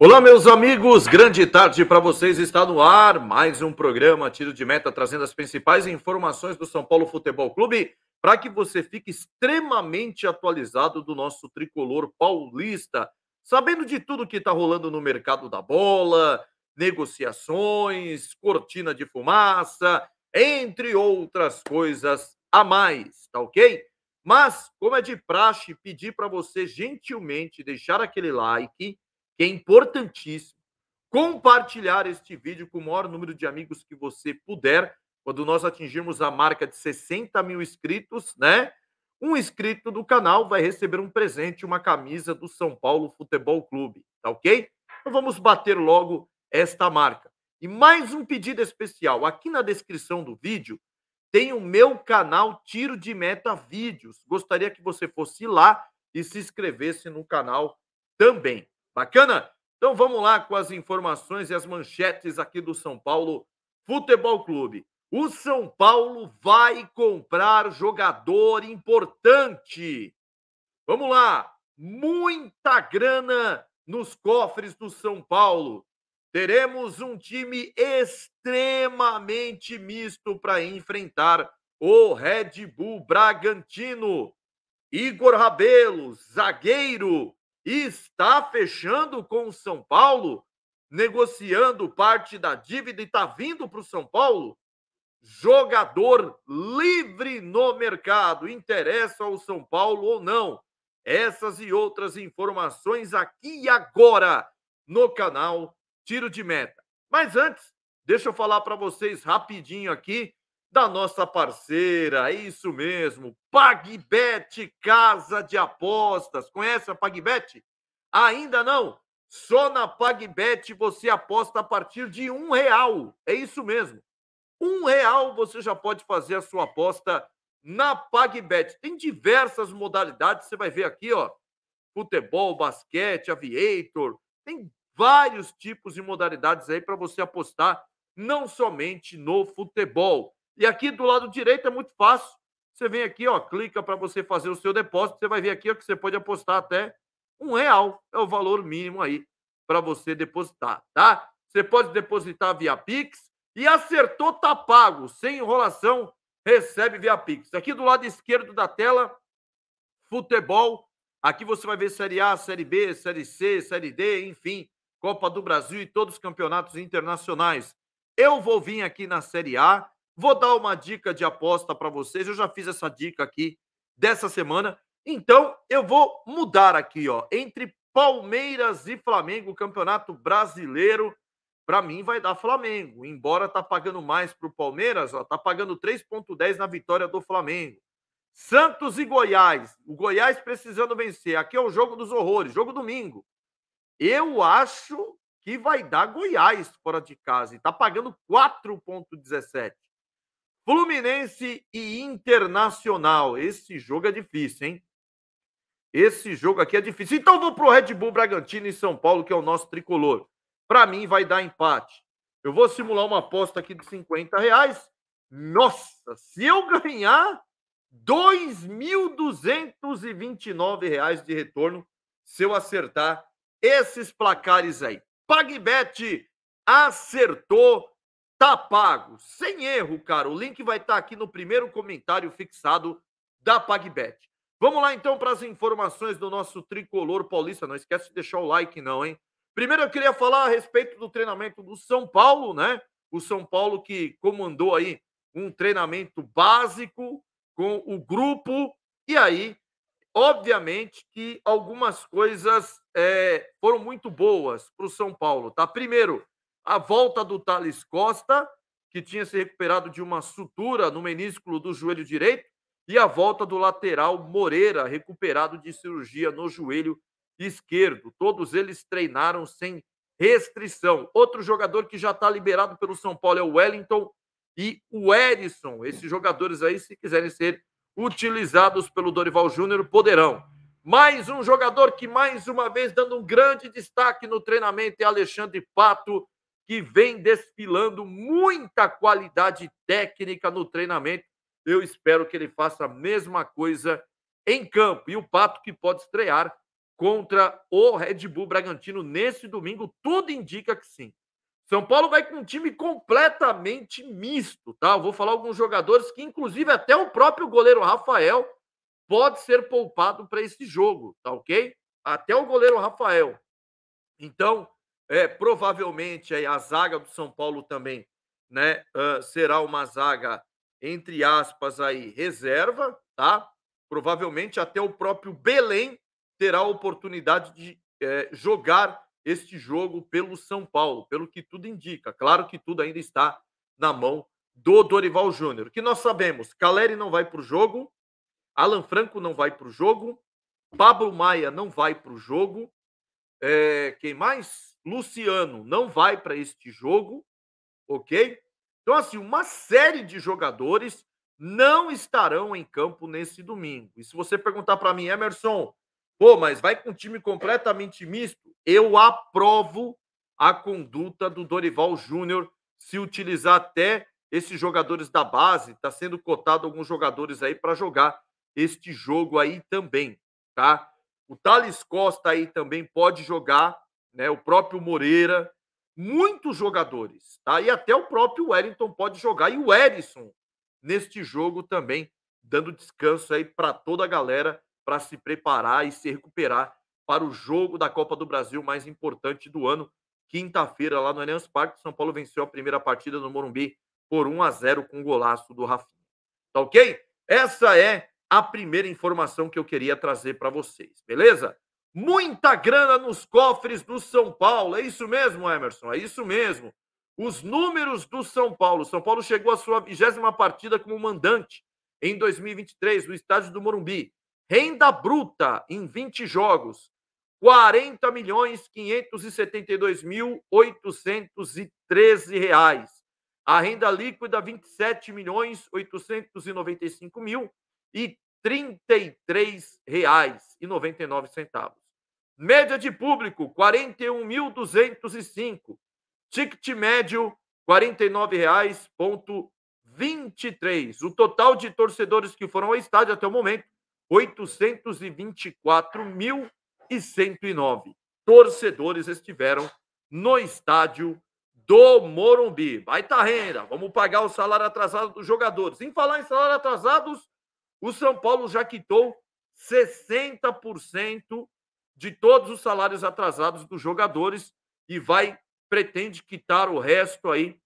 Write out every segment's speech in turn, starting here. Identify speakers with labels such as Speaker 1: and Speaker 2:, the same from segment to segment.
Speaker 1: Olá, meus amigos, grande tarde para vocês. Está no ar mais um programa Tiro de Meta, trazendo as principais informações do São Paulo Futebol Clube para que você fique extremamente atualizado do nosso tricolor paulista, sabendo de tudo que está rolando no mercado da bola, negociações, cortina de fumaça, entre outras coisas a mais, tá ok? Mas, como é de praxe, pedir para você gentilmente deixar aquele like que é importantíssimo. Compartilhar este vídeo com o maior número de amigos que você puder. Quando nós atingirmos a marca de 60 mil inscritos, né? Um inscrito do canal vai receber um presente, uma camisa do São Paulo Futebol Clube, tá ok? Então vamos bater logo esta marca. E mais um pedido especial. Aqui na descrição do vídeo tem o meu canal Tiro de Meta Vídeos. Gostaria que você fosse lá e se inscrevesse no canal também. Bacana? Então vamos lá com as informações e as manchetes aqui do São Paulo Futebol Clube. O São Paulo vai comprar jogador importante. Vamos lá, muita grana nos cofres do São Paulo. Teremos um time extremamente misto para enfrentar o Red Bull Bragantino. Igor Rabelo, zagueiro, e está fechando com o São Paulo, negociando parte da dívida e está vindo para o São Paulo. Jogador livre no mercado, interessa ao São Paulo ou não? Essas e outras informações aqui e agora no canal Tiro de Meta. Mas antes, deixa eu falar para vocês rapidinho aqui da nossa parceira, é isso mesmo, PagBet Casa de Apostas. Conhece a PagBet? Ainda não? Só na PagBet você aposta a partir de um real. É isso mesmo. Um real você já pode fazer a sua aposta na PagBet. Tem diversas modalidades, você vai ver aqui, ó. Futebol, basquete, aviator. Tem vários tipos de modalidades aí para você apostar, não somente no futebol. E aqui do lado direito é muito fácil. Você vem aqui, ó, clica para você fazer o seu depósito. Você vai ver aqui ó, que você pode apostar até um real. É o valor mínimo aí para você depositar, tá? Você pode depositar via Pix e acertou, tá pago. Sem enrolação, recebe via Pix. Aqui do lado esquerdo da tela, futebol. Aqui você vai ver Série A, Série B, Série C, Série D, enfim, Copa do Brasil e todos os campeonatos internacionais. Eu vou vir aqui na Série A Vou dar uma dica de aposta para vocês. Eu já fiz essa dica aqui dessa semana. Então, eu vou mudar aqui, ó. Entre Palmeiras e Flamengo, Campeonato Brasileiro, para mim vai dar Flamengo. Embora tá pagando mais pro Palmeiras, ó, tá pagando 3.10 na vitória do Flamengo. Santos e Goiás. O Goiás precisando vencer. Aqui é o jogo dos horrores, jogo domingo. Eu acho que vai dar Goiás fora de casa e tá pagando 4.17. Fluminense e Internacional. Esse jogo é difícil, hein? Esse jogo aqui é difícil. Então vou pro Red Bull Bragantino e São Paulo, que é o nosso tricolor. Para mim vai dar empate. Eu vou simular uma aposta aqui de 50 reais. Nossa, se eu ganhar R$ reais de retorno se eu acertar esses placares aí. PagBet acertou Tá pago, sem erro, cara. O link vai estar tá aqui no primeiro comentário fixado da PagBet. Vamos lá então para as informações do nosso tricolor paulista. Não esquece de deixar o like, não, hein? Primeiro eu queria falar a respeito do treinamento do São Paulo, né? O São Paulo que comandou aí um treinamento básico com o grupo. E aí, obviamente que algumas coisas é, foram muito boas para o São Paulo, tá? Primeiro, a volta do Thales Costa, que tinha se recuperado de uma sutura no menisco do joelho direito, e a volta do lateral Moreira, recuperado de cirurgia no joelho esquerdo. Todos eles treinaram sem restrição. Outro jogador que já está liberado pelo São Paulo é o Wellington e o Edson. Esses jogadores aí, se quiserem ser utilizados pelo Dorival Júnior, poderão. Mais um jogador que, mais uma vez, dando um grande destaque no treinamento é Alexandre Pato, que vem desfilando muita qualidade técnica no treinamento. Eu espero que ele faça a mesma coisa em campo. E o Pato que pode estrear contra o Red Bull Bragantino nesse domingo, tudo indica que sim. São Paulo vai com um time completamente misto, tá? Eu vou falar alguns jogadores que, inclusive, até o próprio goleiro Rafael pode ser poupado para esse jogo, tá ok? Até o goleiro Rafael. Então, é, provavelmente a zaga do São Paulo também né, uh, será uma zaga, entre aspas, aí, reserva, tá? Provavelmente até o próprio Belém terá a oportunidade de é, jogar este jogo pelo São Paulo, pelo que tudo indica. Claro que tudo ainda está na mão do Dorival Júnior. Que nós sabemos, Caleri não vai para o jogo, Alan Franco não vai para o jogo, Pablo Maia não vai para o jogo. É, quem mais? Luciano não vai para este jogo, ok? Então, assim, uma série de jogadores não estarão em campo nesse domingo. E se você perguntar para mim, Emerson, pô, mas vai com um time completamente misto? Eu aprovo a conduta do Dorival Júnior se utilizar até esses jogadores da base. Está sendo cotado alguns jogadores aí para jogar este jogo aí também, tá? O Thales Costa aí também pode jogar né, o próprio Moreira, muitos jogadores. Tá? E até o próprio Wellington pode jogar, e o Edson neste jogo também, dando descanso aí para toda a galera para se preparar e se recuperar para o jogo da Copa do Brasil mais importante do ano. Quinta-feira, lá no Allianz Parque, São Paulo venceu a primeira partida no Morumbi por 1 a 0 com o golaço do Rafinha. Tá ok? Essa é a primeira informação que eu queria trazer para vocês, beleza? Muita grana nos cofres do São Paulo. É isso mesmo, Emerson. É isso mesmo. Os números do São Paulo. São Paulo chegou à sua vigésima partida como mandante em 2023 no estádio do Morumbi. Renda bruta em 20 jogos. 40 milhões 572 mil 813 reais. A renda líquida 27 milhões 895 mil e 33 reais e centavos Média de público, 41.205. Ticket médio, R$ 49,23. O total de torcedores que foram ao estádio até o momento, 824.109 torcedores estiveram no estádio do Morumbi. Vai tá renda, vamos pagar o salário atrasado dos jogadores. Em falar em salário atrasados, o São Paulo já quitou 60% de todos os salários atrasados dos jogadores e vai pretende quitar o resto aí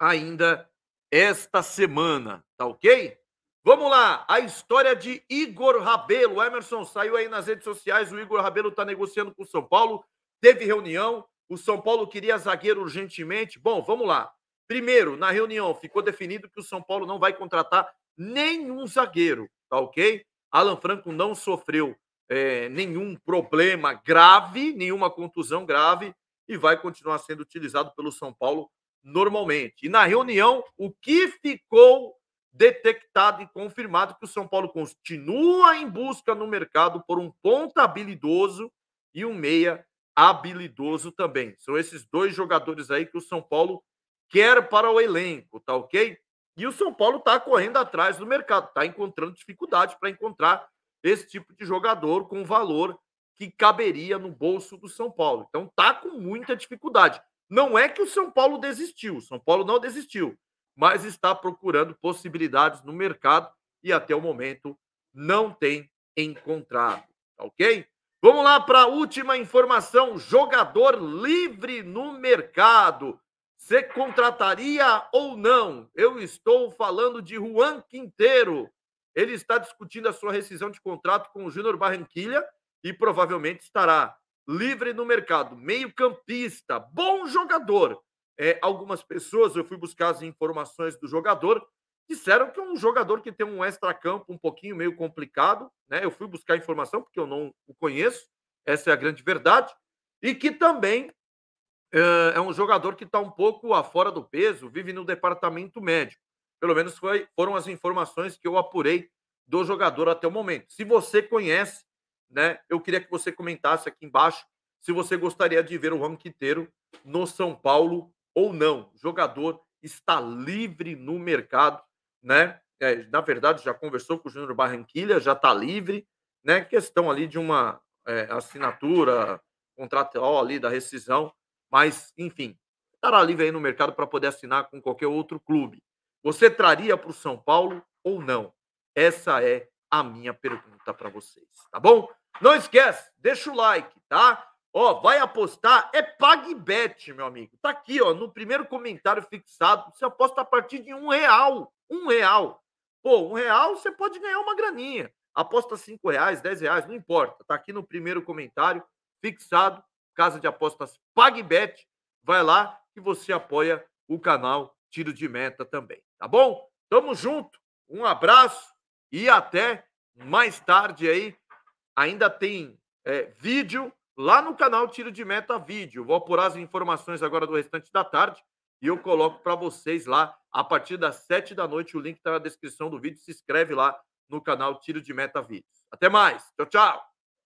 Speaker 1: ainda esta semana, tá OK? Vamos lá, a história de Igor Rabelo. O Emerson saiu aí nas redes sociais, o Igor Rabelo está negociando com o São Paulo, teve reunião, o São Paulo queria zagueiro urgentemente. Bom, vamos lá. Primeiro, na reunião ficou definido que o São Paulo não vai contratar nenhum zagueiro, tá OK? Alan Franco não sofreu é, nenhum problema grave, nenhuma contusão grave e vai continuar sendo utilizado pelo São Paulo normalmente. E na reunião, o que ficou detectado e confirmado que o São Paulo continua em busca no mercado por um ponta habilidoso e um meia habilidoso também. São esses dois jogadores aí que o São Paulo quer para o elenco, tá ok? E o São Paulo está correndo atrás do mercado, está encontrando dificuldade para encontrar esse tipo de jogador com valor que caberia no bolso do São Paulo. Então tá com muita dificuldade. Não é que o São Paulo desistiu, o São Paulo não desistiu, mas está procurando possibilidades no mercado e até o momento não tem encontrado, tá ok? Vamos lá para a última informação: jogador livre no mercado. Você contrataria ou não? Eu estou falando de Juan Quinteiro. Ele está discutindo a sua rescisão de contrato com o Júnior Barranquilha e provavelmente estará livre no mercado. Meio-campista, bom jogador. É, algumas pessoas, eu fui buscar as informações do jogador, disseram que é um jogador que tem um extra-campo um pouquinho meio complicado, né? Eu fui buscar informação porque eu não o conheço, essa é a grande verdade, e que também eh, é um jogador que está um pouco fora do peso, vive no departamento médico. Pelo menos foi, foram as informações que eu apurei do jogador até o momento. Se você conhece, né, eu queria que você comentasse aqui embaixo se você gostaria de ver o inteiro no São Paulo ou não. O jogador está livre no mercado, né? É, na verdade, já conversou com o Júnior Barranquilha, já está livre, né? Questão ali de uma é, assinatura contratual ali da rescisão mas, enfim, estará livre aí no mercado para poder assinar com qualquer outro clube. Você traria para o São Paulo ou não? Essa é a minha pergunta para vocês, tá bom? Não esquece, deixa o like, tá? Ó, vai apostar, é PagBet, meu amigo. Tá aqui, ó, no primeiro comentário fixado, você aposta a partir de um real, um real. Pô, um real você pode ganhar uma graninha. Aposta cinco reais, dez reais, não importa. Tá aqui no primeiro comentário fixado, casa de apostas PagBet. Vai lá e você apoia o canal Tiro de Meta também, tá bom? Tamo junto, um abraço e até mais tarde aí. Ainda tem é, vídeo lá no canal Tiro de Meta Vídeo. Vou apurar as informações agora do restante da tarde e eu coloco para vocês lá a partir das sete da noite. O link está na descrição do vídeo. Se inscreve lá no canal Tiro de Meta vídeo. Até mais. Tchau, tchau.